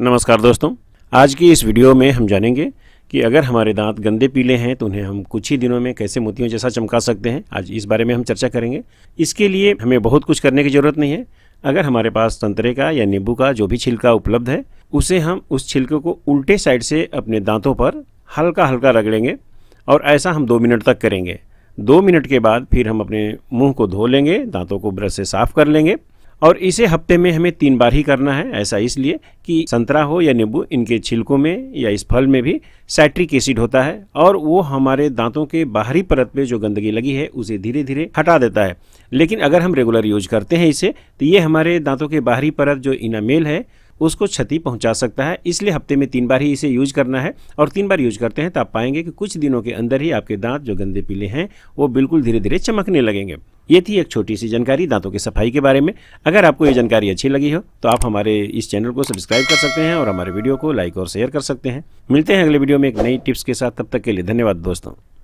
नमस्कार दोस्तों आज की इस वीडियो में हम जानेंगे कि अगर हमारे दांत गंदे पीले हैं तो उन्हें हम कुछ ही दिनों में कैसे मोतियों जैसा चमका सकते हैं आज इस बारे में हम चर्चा करेंगे इसके लिए हमें बहुत कुछ करने की ज़रूरत नहीं है अगर हमारे पास संतरे का या नींबू का जो भी छिलका उपलब्ध है उसे हम उस छिलके को उल्टे साइड से अपने दांतों पर हल्का हल्का रगड़ेंगे और ऐसा हम दो मिनट तक करेंगे दो मिनट के बाद फिर हम अपने मुंह को धो लेंगे दांतों को ब्रश से साफ़ कर लेंगे और इसे हफ्ते में हमें तीन बार ही करना है ऐसा इसलिए कि संतरा हो या नींबू इनके छिलकों में या इस फल में भी सैट्रिक एसिड होता है और वो हमारे दांतों के बाहरी परत पे जो गंदगी लगी है उसे धीरे धीरे हटा देता है लेकिन अगर हम रेगुलर यूज करते हैं इसे तो ये हमारे दांतों के बाहरी परत जो इनामेल है उसको क्षति पहुंचा सकता है इसलिए हफ्ते में तीन बार ही इसे यूज करना है और तीन बार यूज करते हैं तो आप पाएंगे कि कुछ दिनों के अंदर ही आपके दांत जो गंदे पीले हैं वो बिल्कुल धीरे धीरे चमकने लगेंगे ये थी एक छोटी सी जानकारी दांतों की सफाई के बारे में अगर आपको ये जानकारी अच्छी लगी हो तो आप हमारे इस चैनल को सब्सक्राइब कर सकते हैं और हमारे वीडियो को लाइक और शेयर कर सकते हैं मिलते हैं अगले वीडियो में एक नई टिप्स के साथ तब तक के लिए धन्यवाद दोस्तों